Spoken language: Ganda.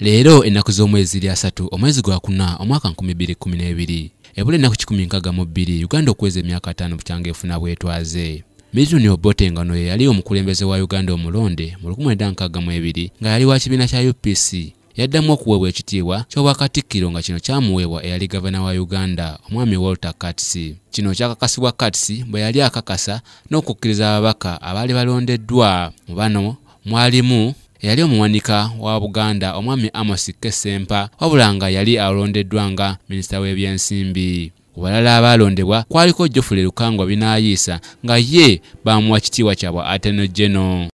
leero ennaku z'omwezi lya satu omwezi gwa kuna omwaka 2012 ebula ennaku 162 uganda okuweza emyaka 5 bukyange efuna bwetwaze mituni obotengano ye yali omukulembeze wa uganda omulonde mu 1962 nga yali wa kibiina kya upc yaddamu okuweebwa ekitiibwa ky'obwakatikkiro nga kino kyamuweebwa eyali gavana wa uganda omwami walter cats kino kyakakasibwa cats bwe yali akakasa n'okukkiriza ababaka abaali balondeddwa mu bano mwalimu eyali omuwanika wa buganda omwami amosi kesempa wabula nga yali alondeddwa nga minisita w'ebyensimbi ku balala abaalondebwa kwaliko jofule lukangwa binaayiisa nga ye baamuwa kitiibwa kyabwe ateno geno